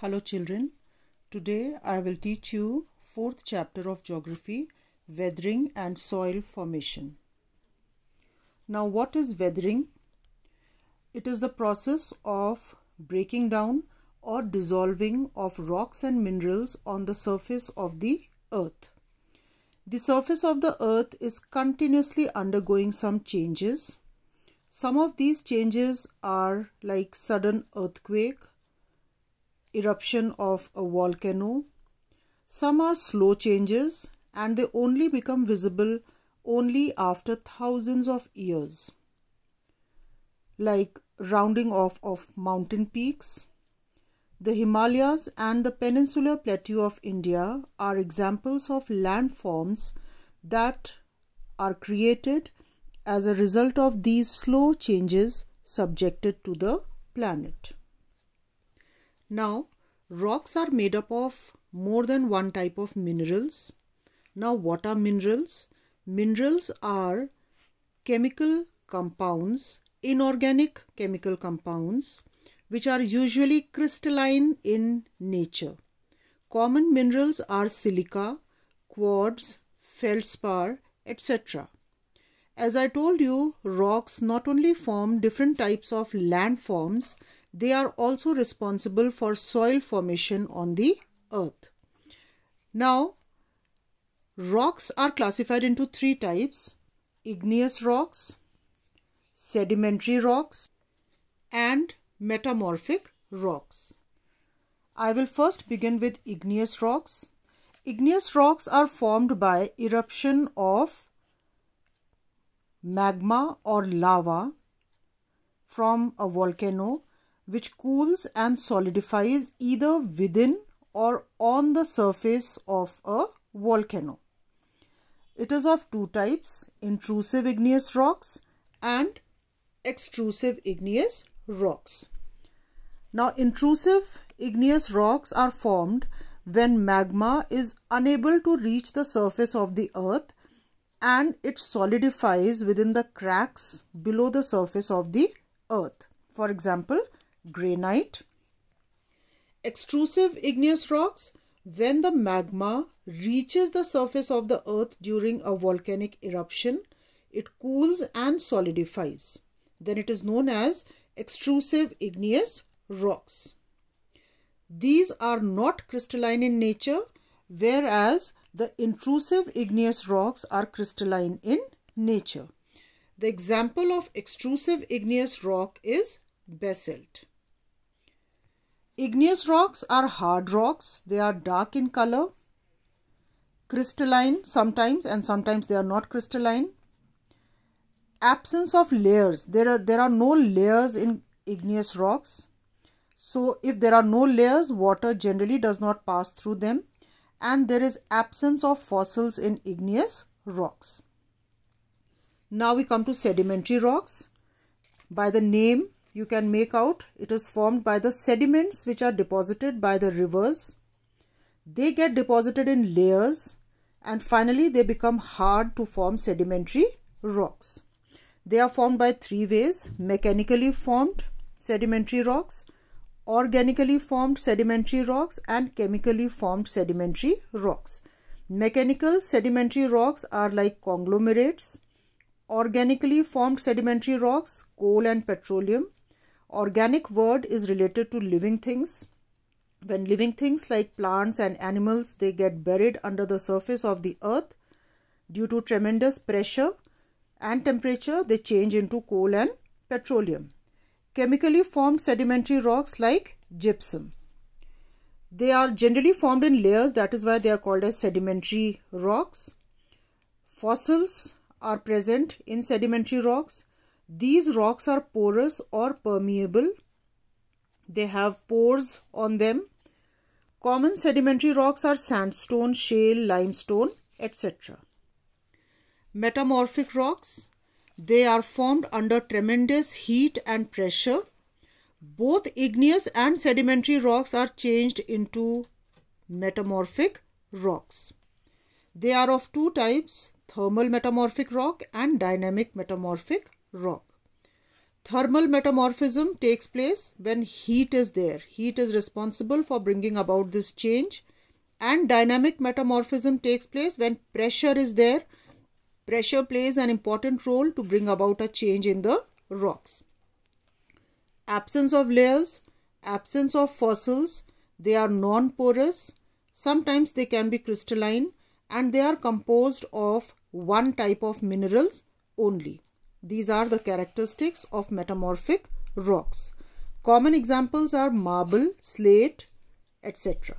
Hello children, today I will teach you 4th chapter of geography, weathering and soil formation. Now what is weathering? It is the process of breaking down or dissolving of rocks and minerals on the surface of the earth. The surface of the earth is continuously undergoing some changes. Some of these changes are like sudden earthquake, eruption of a volcano. Some are slow changes and they only become visible only after thousands of years, like rounding off of mountain peaks. The Himalayas and the peninsular plateau of India are examples of landforms that are created as a result of these slow changes subjected to the planet. Now, rocks are made up of more than one type of minerals. Now, what are minerals? Minerals are chemical compounds, inorganic chemical compounds, which are usually crystalline in nature. Common minerals are silica, quartz, feldspar, etc. As I told you, rocks not only form different types of landforms they are also responsible for soil formation on the earth. Now, rocks are classified into three types. Igneous rocks, sedimentary rocks and metamorphic rocks. I will first begin with igneous rocks. Igneous rocks are formed by eruption of magma or lava from a volcano which cools and solidifies either within or on the surface of a volcano. It is of two types, intrusive igneous rocks and extrusive igneous rocks. Now intrusive igneous rocks are formed when magma is unable to reach the surface of the earth and it solidifies within the cracks below the surface of the earth. For example, granite. Extrusive igneous rocks, when the magma reaches the surface of the earth during a volcanic eruption, it cools and solidifies. Then it is known as extrusive igneous rocks. These are not crystalline in nature, whereas the intrusive igneous rocks are crystalline in nature. The example of extrusive igneous rock is basalt. Igneous rocks are hard rocks. They are dark in color, crystalline sometimes and sometimes they are not crystalline. Absence of layers. There are, there are no layers in igneous rocks. So if there are no layers, water generally does not pass through them and there is absence of fossils in igneous rocks. Now we come to sedimentary rocks. By the name, you can make out it is formed by the sediments which are deposited by the rivers. They get deposited in layers and finally they become hard to form sedimentary rocks. They are formed by three ways, mechanically formed sedimentary rocks, organically formed sedimentary rocks and chemically formed sedimentary rocks. Mechanical sedimentary rocks are like conglomerates. Organically formed sedimentary rocks, coal and petroleum. Organic word is related to living things. When living things like plants and animals, they get buried under the surface of the earth due to tremendous pressure and temperature, they change into coal and petroleum. Chemically formed sedimentary rocks like gypsum. They are generally formed in layers, that is why they are called as sedimentary rocks. Fossils are present in sedimentary rocks. These rocks are porous or permeable. They have pores on them. Common sedimentary rocks are sandstone, shale, limestone, etc. Metamorphic rocks, they are formed under tremendous heat and pressure. Both igneous and sedimentary rocks are changed into metamorphic rocks. They are of two types, thermal metamorphic rock and dynamic metamorphic rock. Thermal metamorphism takes place when heat is there. Heat is responsible for bringing about this change. And dynamic metamorphism takes place when pressure is there. Pressure plays an important role to bring about a change in the rocks. Absence of layers, absence of fossils, they are non-porous. Sometimes they can be crystalline and they are composed of one type of minerals only. These are the characteristics of metamorphic rocks. Common examples are marble, slate, etc.